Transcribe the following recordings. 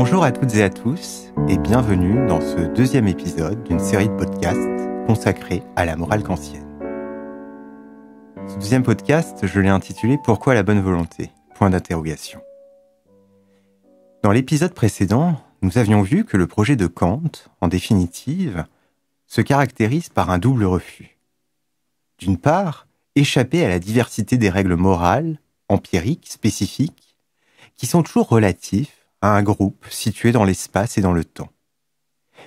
Bonjour à toutes et à tous et bienvenue dans ce deuxième épisode d'une série de podcasts consacrée à la morale kantienne. Ce deuxième podcast, je l'ai intitulé Pourquoi la bonne volonté Point d'interrogation. Dans l'épisode précédent, nous avions vu que le projet de Kant, en définitive, se caractérise par un double refus. D'une part, échapper à la diversité des règles morales, empiriques, spécifiques, qui sont toujours relatifs à un groupe situé dans l'espace et dans le temps.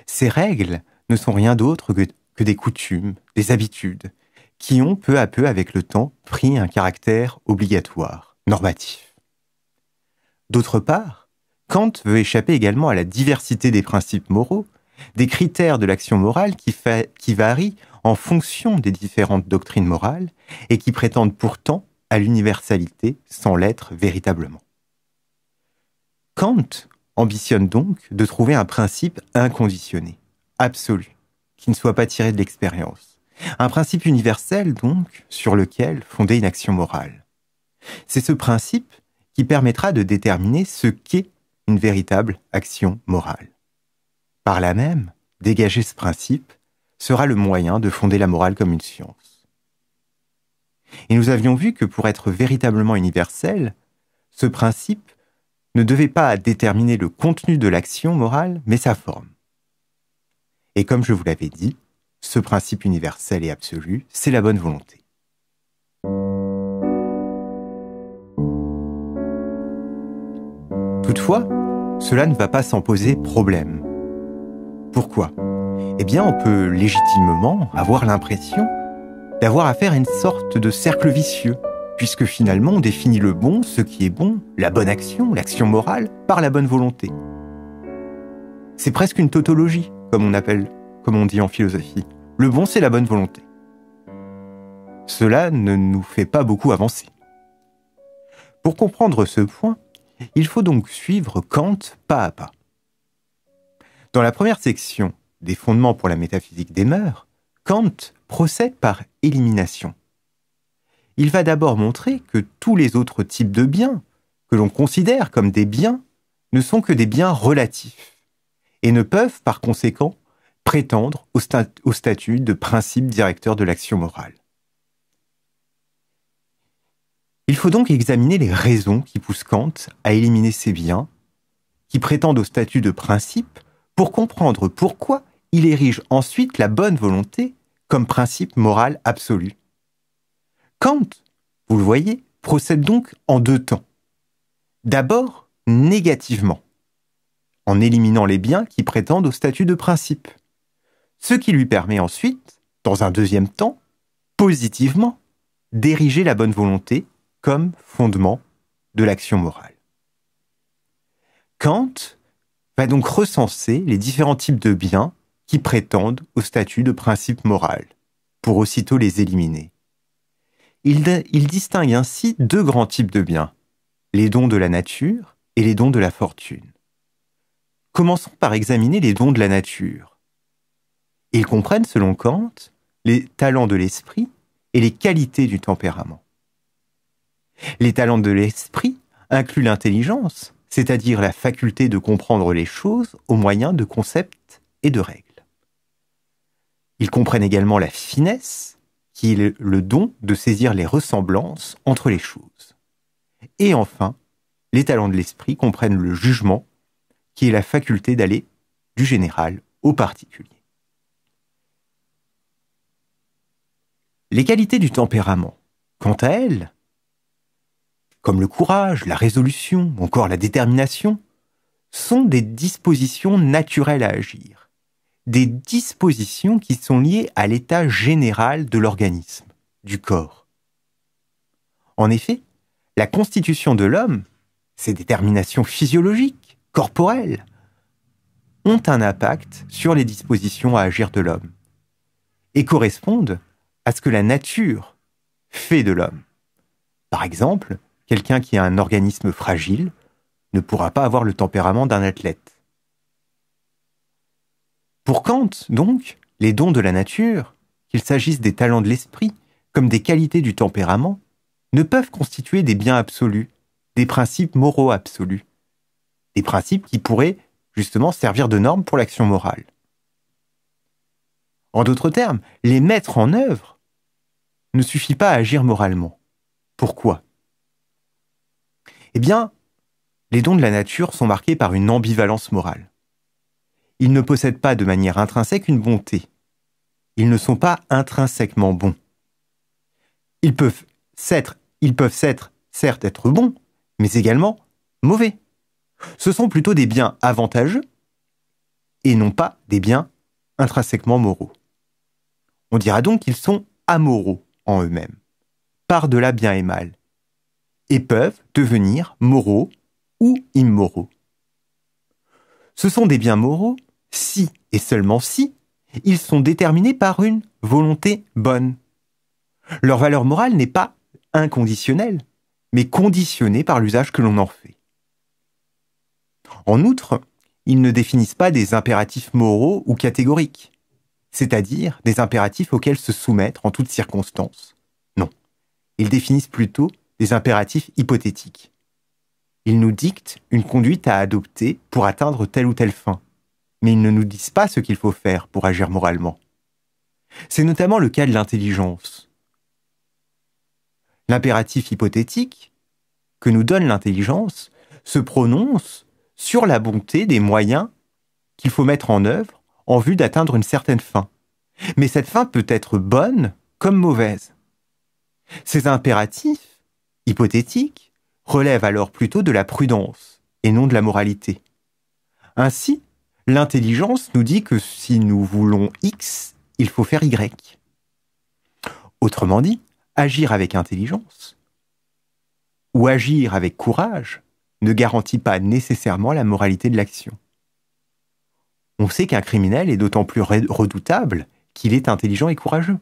Ces règles ne sont rien d'autre que, des coutumes, des habitudes, qui ont peu à peu avec le temps pris un caractère obligatoire, normatif. D'autre part, Kant veut échapper également à la diversité des principes moraux, des critères de l'action morale qui varient en fonction des différentes doctrines morales et qui prétendent pourtant à l'universalité sans l'être véritablement. Kant ambitionne donc de trouver un principe inconditionné, absolu, qui ne soit pas tiré de l'expérience. Un principe universel, donc, sur lequel fonder une action morale. C'est ce principe qui permettra de déterminer ce qu'est une véritable action morale. Par là même, dégager ce principe sera le moyen de fonder la morale comme une science. Et nous avions vu que pour être véritablement universel, ce principe ne devait pas déterminer le contenu de l'action morale, mais sa forme. Et comme je vous l'avais dit, ce principe universel et absolu, c'est la bonne volonté. Toutefois, cela ne va pas s'en poser problème. Pourquoi Eh bien, on peut légitimement avoir l'impression d'avoir affaire à une sorte de cercle vicieux puisque finalement on définit le bon, ce qui est bon, la bonne action, l'action morale, par la bonne volonté. C'est presque une tautologie, comme on appelle, comme on dit en philosophie. Le bon, c'est la bonne volonté. Cela ne nous fait pas beaucoup avancer. Pour comprendre ce point, il faut donc suivre Kant pas à pas. Dans la première section des fondements pour la métaphysique des mœurs, Kant procède par élimination il va d'abord montrer que tous les autres types de biens, que l'on considère comme des biens, ne sont que des biens relatifs, et ne peuvent par conséquent prétendre au, statut de principe directeur de l'action morale. Il faut donc examiner les raisons qui poussent Kant à éliminer ces biens, qui prétendent au statut de principe, pour comprendre pourquoi il érige ensuite la bonne volonté comme principe moral absolu. Kant, vous le voyez, procède donc en deux temps. D'abord, négativement, en éliminant les biens qui prétendent au statut de principe. Ce qui lui permet ensuite, dans un deuxième temps, positivement, d'ériger la bonne volonté comme fondement de l'action morale. Kant va donc recenser les différents types de biens qui prétendent au statut de principe moral, pour aussitôt les éliminer. Il, distingue ainsi deux grands types de biens, les dons de la nature et les dons de la fortune. Commençons par examiner les dons de la nature. Ils comprennent, selon Kant, les talents de l'esprit et les qualités du tempérament. Les talents de l'esprit incluent l'intelligence, c'est-à-dire la faculté de comprendre les choses au moyen de concepts et de règles. Ils comprennent également la finesse, qui est le don de saisir les ressemblances entre les choses. Et enfin, les talents de l'esprit comprennent le jugement, qui est la faculté d'aller du général au particulier. Les qualités du tempérament, quant à elles, comme le courage, la résolution, encore la détermination, sont des dispositions naturelles à agir des dispositions qui sont liées à l'état général de l'organisme, du corps. En effet, la constitution de l'homme, ses déterminations physiologiques, corporelles, ont un impact sur les dispositions à agir de l'homme et correspondent à ce que la nature fait de l'homme. Par exemple, quelqu'un qui a un organisme fragile ne pourra pas avoir le tempérament d'un athlète. Pour Kant, donc, les dons de la nature, qu'il s'agisse des talents de l'esprit, comme des qualités du tempérament, ne peuvent constituer des biens absolus, des principes moraux absolus, des principes qui pourraient justement servir de normes pour l'action morale. En d'autres termes, les mettre en œuvre ne suffit pas à agir moralement. Pourquoi Eh bien, les dons de la nature sont marqués par une ambivalence morale ils ne possèdent pas de manière intrinsèque une bonté. Ils ne sont pas intrinsèquement bons. Ils peuvent s'être, ils peuvent s'être, certes être bons, mais également mauvais. Ce sont plutôt des biens avantageux et non pas des biens intrinsèquement moraux. On dira donc qu'ils sont amoraux en eux-mêmes, par-delà bien et mal, et peuvent devenir moraux ou immoraux. Ce sont des biens moraux si et seulement si ils sont déterminés par une volonté bonne. Leur valeur morale n'est pas inconditionnelle, mais conditionnée par l'usage que l'on en fait. En outre, ils ne définissent pas des impératifs moraux ou catégoriques, c'est-à-dire des impératifs auxquels se soumettre en toutes circonstances. Non, ils définissent plutôt des impératifs hypothétiques. Ils nous dictent une conduite à adopter pour atteindre telle ou telle fin, mais ils ne nous disent pas ce qu'il faut faire pour agir moralement. C'est notamment le cas de l'intelligence. L'impératif hypothétique que nous donne l'intelligence se prononce sur la bonté des moyens qu'il faut mettre en œuvre en vue d'atteindre une certaine fin. Mais cette fin peut être bonne comme mauvaise. Ces impératifs hypothétiques relèvent alors plutôt de la prudence et non de la moralité. Ainsi, L'intelligence nous dit que si nous voulons X, il faut faire Y. Autrement dit, agir avec intelligence ou agir avec courage ne garantit pas nécessairement la moralité de l'action. On sait qu'un criminel est d'autant plus redoutable qu'il est intelligent et courageux.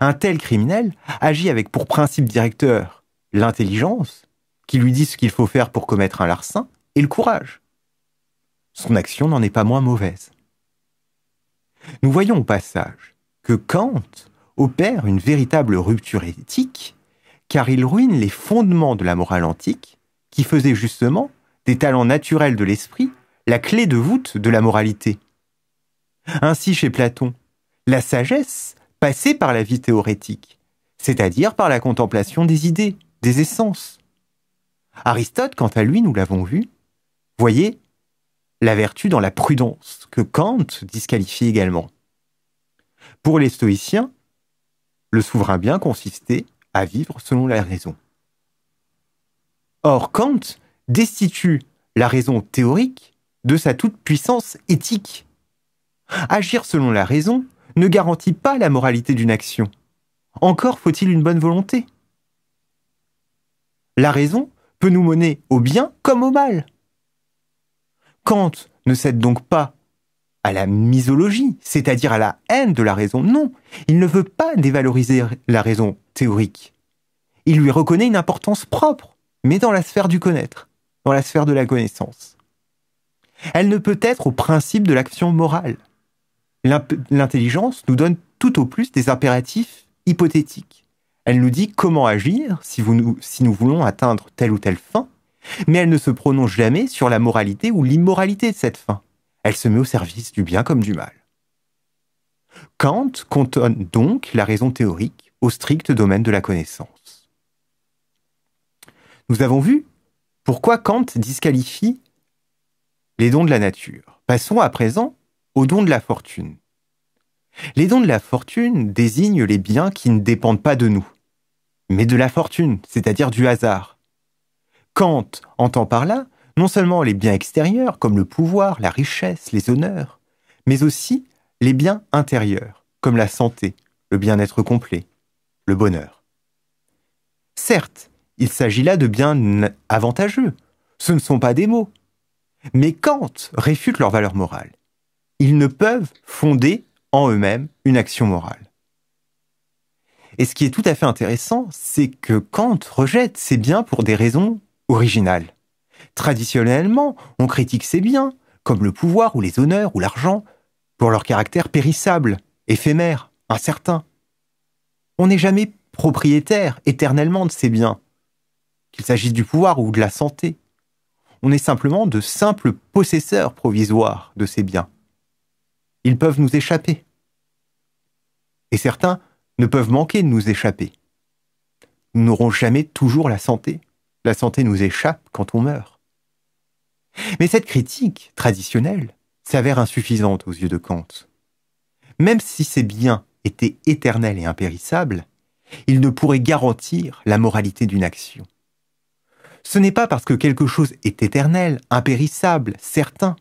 Un tel criminel agit avec pour principe directeur l'intelligence, qui lui dit ce qu'il faut faire pour commettre un larcin, et le courage, son action n'en est pas moins mauvaise. Nous voyons au passage que Kant opère une véritable rupture éthique, car il ruine les fondements de la morale antique, qui faisait justement des talents naturels de l'esprit la clé de voûte de la moralité. Ainsi chez Platon, la sagesse passait par la vie théorétique, c'est-à-dire par la contemplation des idées, des essences. Aristote, quant à lui, nous l'avons vu, voyait la vertu dans la prudence, que Kant disqualifie également. Pour les stoïciens, le souverain bien consistait à vivre selon la raison. Or, Kant destitue la raison théorique de sa toute-puissance éthique. Agir selon la raison ne garantit pas la moralité d'une action. Encore faut-il une bonne volonté. La raison peut nous mener au bien comme au mal. Kant ne cède donc pas à la misologie, c'est-à-dire à la haine de la raison. Non, il ne veut pas dévaloriser la raison théorique. Il lui reconnaît une importance propre, mais dans la sphère du connaître, dans la sphère de la connaissance. Elle ne peut être au principe de l'action morale. L'intelligence nous donne tout au plus des impératifs hypothétiques. Elle nous dit comment agir si, si nous voulons atteindre telle ou telle fin, mais elle ne se prononce jamais sur la moralité ou l'immoralité de cette fin. Elle se met au service du bien comme du mal. Kant contonne donc la raison théorique au strict domaine de la connaissance. Nous avons vu pourquoi Kant disqualifie les dons de la nature. Passons à présent aux dons de la fortune. Les dons de la fortune désignent les biens qui ne dépendent pas de nous, mais de la fortune, c'est-à-dire du hasard. Kant entend par là non seulement les biens extérieurs, comme le pouvoir, la richesse, les honneurs, mais aussi les biens intérieurs, comme la santé, le bien-être complet, le bonheur. Certes, il s'agit là de biens avantageux, ce ne sont pas des mots, mais Kant réfute leur valeur morale. Ils ne peuvent fonder en eux-mêmes une action morale. Et ce qui est tout à fait intéressant, c'est que Kant rejette ces biens pour des raisons original. Traditionnellement, on critique ces biens, comme le pouvoir ou les honneurs ou l'argent, pour leur caractère périssable, éphémère, incertain. On n'est jamais propriétaire éternellement de ces biens, qu'il s'agisse du pouvoir ou de la santé. On est simplement de simples possesseurs provisoires de ces biens. Ils peuvent nous échapper. Et certains ne peuvent manquer de nous échapper. Nous n'aurons jamais toujours la santé, la santé nous échappe quand on meurt. Mais cette critique traditionnelle s'avère insuffisante aux yeux de Kant. Même si ces biens étaient éternels et impérissables, ils ne pourraient garantir la moralité d'une action. Ce n'est pas parce que quelque chose est éternel, impérissable, certain,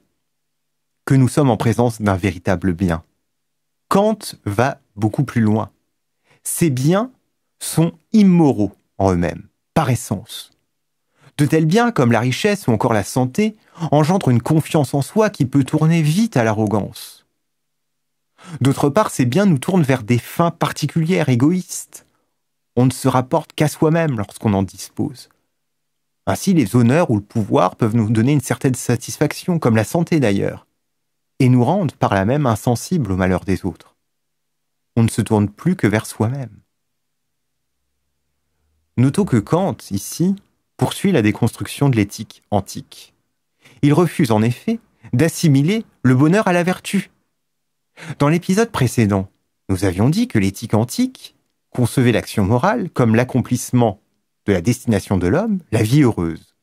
que nous sommes en présence d'un véritable bien. Kant va beaucoup plus loin. Ces biens sont immoraux en eux-mêmes, par essence. De tels biens, comme la richesse ou encore la santé, engendrent une confiance en soi qui peut tourner vite à l'arrogance. D'autre part, ces biens nous tournent vers des fins particulières, égoïstes. On ne se rapporte qu'à soi-même lorsqu'on en dispose. Ainsi, les honneurs ou le pouvoir peuvent nous donner une certaine satisfaction, comme la santé d'ailleurs, et nous rendent par là même insensibles au malheur des autres. On ne se tourne plus que vers soi-même. Notons que Kant, ici, poursuit la déconstruction de l'éthique antique. Il refuse en effet d'assimiler le bonheur à la vertu. Dans l'épisode précédent, nous avions dit que l'éthique antique concevait l'action morale comme l'accomplissement de la destination de l'homme, la vie heureuse.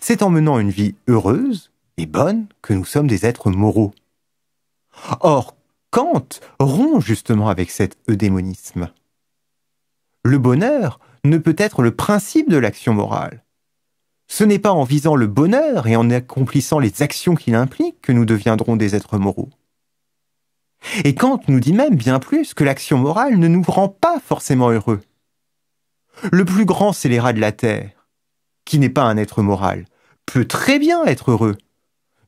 C'est en menant une vie heureuse et bonne que nous sommes des êtres moraux. Or, Kant rompt justement avec cet eudémonisme. Le bonheur ne peut être le principe de l'action morale. Ce n'est pas en visant le bonheur et en accomplissant les actions qu'il implique que nous deviendrons des êtres moraux. Et Kant nous dit même bien plus que l'action morale ne nous rend pas forcément heureux. Le plus grand scélérat de la Terre, qui n'est pas un être moral, peut très bien être heureux,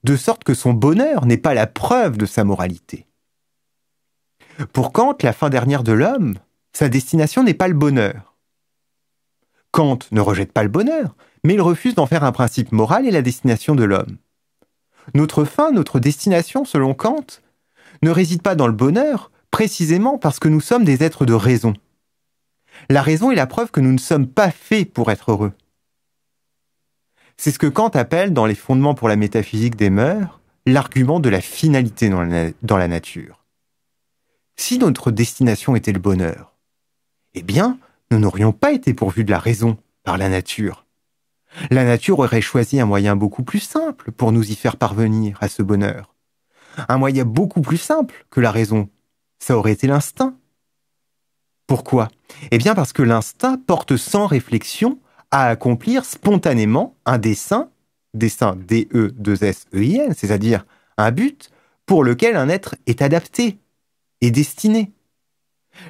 de sorte que son bonheur n'est pas la preuve de sa moralité. Pour Kant, la fin dernière de l'homme, sa destination n'est pas le bonheur, Kant ne rejette pas le bonheur, mais il refuse d'en faire un principe moral et la destination de l'homme. Notre fin, notre destination, selon Kant, ne réside pas dans le bonheur, précisément parce que nous sommes des êtres de raison. La raison est la preuve que nous ne sommes pas faits pour être heureux. C'est ce que Kant appelle, dans les fondements pour la métaphysique des mœurs, l'argument de la finalité dans la, nature. Si notre destination était le bonheur, eh bien, nous n'aurions pas été pourvus de la raison par la nature. La nature aurait choisi un moyen beaucoup plus simple pour nous y faire parvenir à ce bonheur. Un moyen beaucoup plus simple que la raison. Ça aurait été l'instinct. Pourquoi Eh bien parce que l'instinct porte sans réflexion à accomplir spontanément un dessein, dessein D-E-2-S-E-I-N, c'est-à-dire un but pour lequel un être est adapté, et destiné.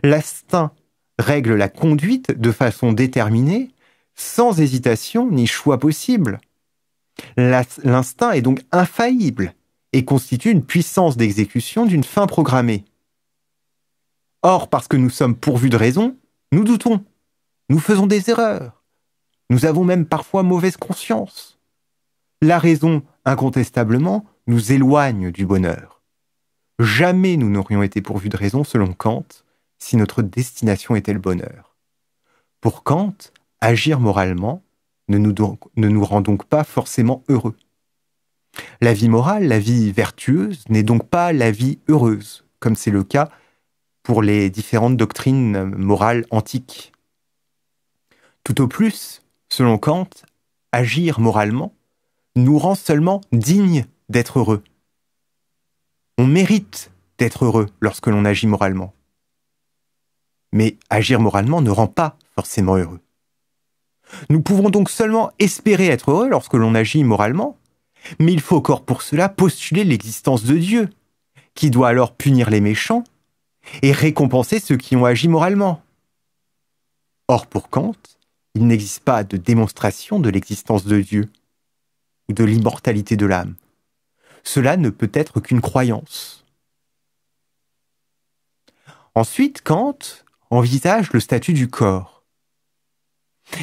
L'instinct règle la conduite de façon déterminée, sans hésitation ni choix possible. L'instinct est donc infaillible et constitue une puissance d'exécution d'une fin programmée. Or, parce que nous sommes pourvus de raison, nous doutons, nous faisons des erreurs, nous avons même parfois mauvaise conscience. La raison, incontestablement, nous éloigne du bonheur. Jamais nous n'aurions été pourvus de raison, selon Kant, si notre destination était le bonheur. Pour Kant, agir moralement ne nous, ne nous rend donc pas forcément heureux. La vie morale, la vie vertueuse, n'est donc pas la vie heureuse, comme c'est le cas pour les différentes doctrines morales antiques. Tout au plus, selon Kant, agir moralement nous rend seulement dignes d'être heureux. On mérite d'être heureux lorsque l'on agit moralement mais agir moralement ne rend pas forcément heureux. Nous pouvons donc seulement espérer être heureux lorsque l'on agit moralement, mais il faut encore pour cela postuler l'existence de Dieu, qui doit alors punir les méchants et récompenser ceux qui ont agi moralement. Or pour Kant, il n'existe pas de démonstration de l'existence de Dieu ou de l'immortalité de l'âme. Cela ne peut être qu'une croyance. Ensuite, Kant envisage le statut du corps.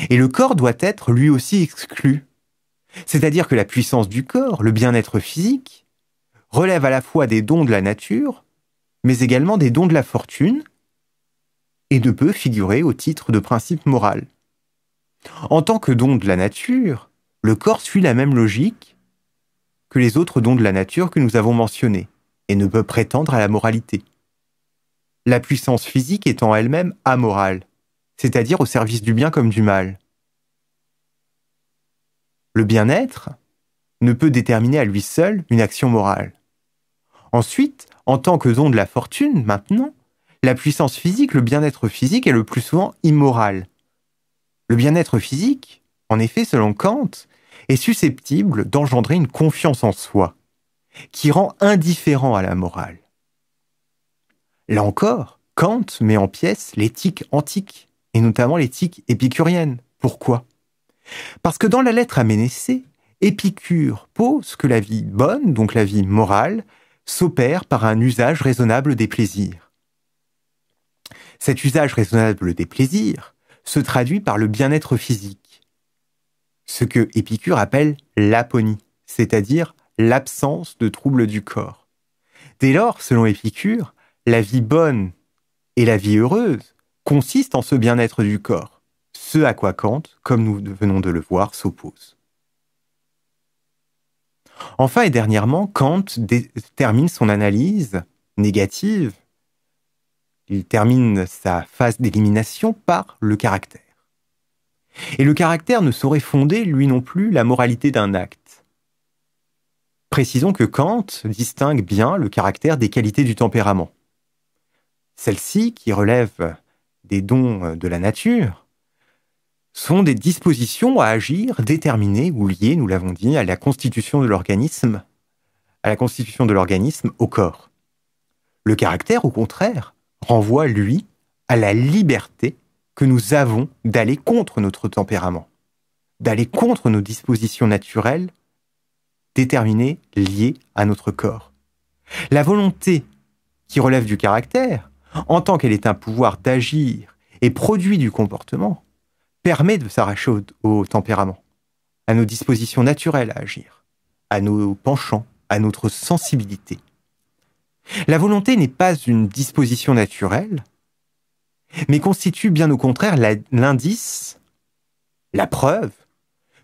Et le corps doit être lui aussi exclu. C'est-à-dire que la puissance du corps, le bien-être physique, relève à la fois des dons de la nature, mais également des dons de la fortune, et ne peut figurer au titre de principe moral. En tant que don de la nature, le corps suit la même logique que les autres dons de la nature que nous avons mentionnés, et ne peut prétendre à la moralité la puissance physique étant elle-même amorale, c'est-à-dire au service du bien comme du mal. Le bien-être ne peut déterminer à lui seul une action morale. Ensuite, en tant que don de la fortune, maintenant, la puissance physique, le bien-être physique est le plus souvent immoral. Le bien-être physique, en effet, selon Kant, est susceptible d'engendrer une confiance en soi, qui rend indifférent à la morale. Là encore, Kant met en pièce l'éthique antique, et notamment l'éthique épicurienne. Pourquoi Parce que dans la lettre à Ménécée, Épicure pose que la vie bonne, donc la vie morale, s'opère par un usage raisonnable des plaisirs. Cet usage raisonnable des plaisirs se traduit par le bien-être physique, ce que Épicure appelle l'aponie, c'est-à-dire l'absence de troubles du corps. Dès lors, selon Épicure, la vie bonne et la vie heureuse consistent en ce bien-être du corps, ce à quoi Kant, comme nous venons de le voir, s'oppose. Enfin et dernièrement, Kant termine son analyse négative, il termine sa phase d'élimination par le caractère. Et le caractère ne saurait fonder, lui non plus, la moralité d'un acte. Précisons que Kant distingue bien le caractère des qualités du tempérament. Celles-ci, qui relèvent des dons euh, de la nature, sont des dispositions à agir déterminées ou liées, nous l'avons dit, à la constitution de l'organisme, à la constitution de l'organisme au corps. Le caractère, au contraire, renvoie, lui, à la liberté que nous avons d'aller contre notre tempérament, d'aller contre nos dispositions naturelles déterminées, liées à notre corps. La volonté qui relève du caractère en tant qu'elle est un pouvoir d'agir et produit du comportement, permet de s'arracher au, tempérament, à nos dispositions naturelles à agir, à nos penchants, à notre sensibilité. La volonté n'est pas une disposition naturelle, mais constitue bien au contraire l'indice, la, preuve,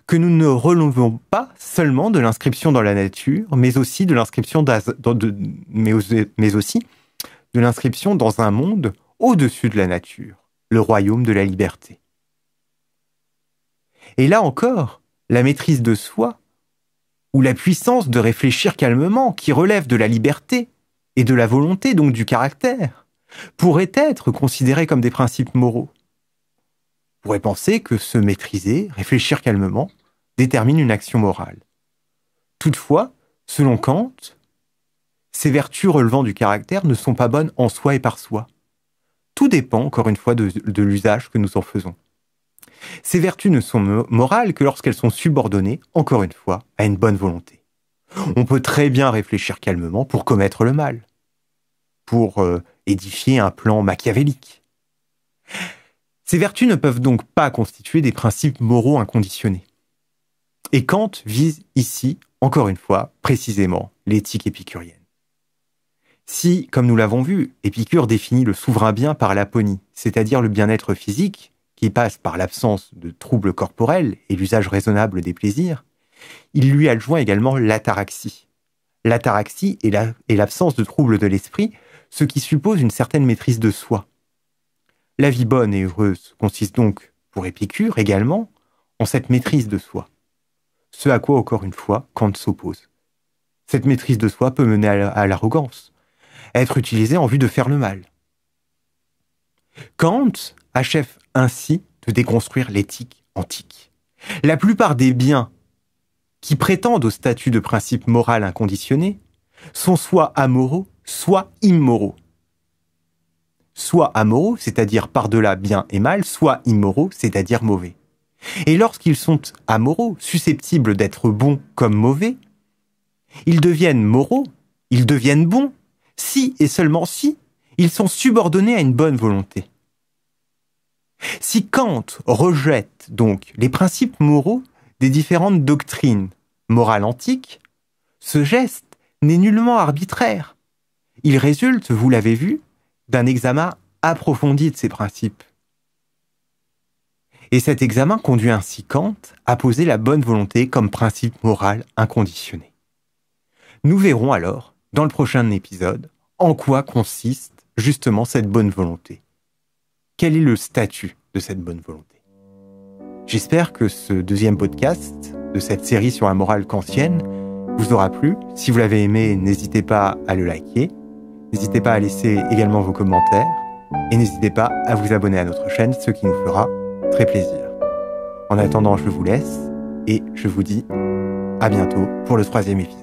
que nous ne relevons pas seulement de l'inscription dans la nature, mais aussi de l'inscription, mais aussi de l'inscription dans un monde au-dessus de la nature, le royaume de la liberté. Et là encore, la maîtrise de soi, ou la puissance de réfléchir calmement qui relève de la liberté et de la volonté, donc du caractère, pourrait être considérée comme des principes moraux. On pourrait penser que se maîtriser, réfléchir calmement, détermine une action morale. Toutefois, selon Kant, ces vertus relevant du caractère ne sont pas bonnes en soi et par soi. Tout dépend, encore une fois, de, l'usage que nous en faisons. Ces vertus ne sont morales que lorsqu'elles sont subordonnées, encore une fois, à une bonne volonté. On peut très bien réfléchir calmement pour commettre le mal, pour euh, édifier un plan machiavélique. Ces vertus ne peuvent donc pas constituer des principes moraux inconditionnés. Et Kant vise ici, encore une fois, précisément l'éthique épicurienne. Si, comme nous l'avons vu, Épicure définit le souverain bien par l'aponie, c'est-à-dire le bien-être physique, qui passe par l'absence de troubles corporels et l'usage raisonnable des plaisirs, il lui adjoint également l'ataraxie. L'ataraxie est l'absence de troubles de l'esprit, ce qui suppose une certaine maîtrise de soi. La vie bonne et heureuse consiste donc, pour Épicure également, en cette maîtrise de soi. Ce à quoi, encore une fois, Kant s'oppose. Cette maîtrise de soi peut mener à l'arrogance, être utilisé en vue de faire le mal. Kant achève ainsi de déconstruire l'éthique antique. La plupart des biens qui prétendent au statut de principe moral inconditionné sont soit amoraux, soit immoraux. Soit amoraux, c'est-à-dire par-delà bien et mal, soit immoraux, c'est-à-dire mauvais. Et lorsqu'ils sont amoraux, susceptibles d'être bons comme mauvais, ils deviennent moraux, ils deviennent bons, si et seulement si ils sont subordonnés à une bonne volonté. Si Kant rejette donc les principes moraux des différentes doctrines morales antiques, ce geste n'est nullement arbitraire. Il résulte, vous l'avez vu, d'un examen approfondi de ces principes. Et cet examen conduit ainsi Kant à poser la bonne volonté comme principe moral inconditionné. Nous verrons alors dans le prochain épisode en quoi consiste justement cette bonne volonté. Quel est le statut de cette bonne volonté J'espère que ce deuxième podcast de cette série sur la morale kantienne vous aura plu. Si vous l'avez aimé, n'hésitez pas à le liker. N'hésitez pas à laisser également vos commentaires. Et n'hésitez pas à vous abonner à notre chaîne, ce qui nous fera très plaisir. En attendant, je vous laisse et je vous dis à bientôt pour le troisième épisode.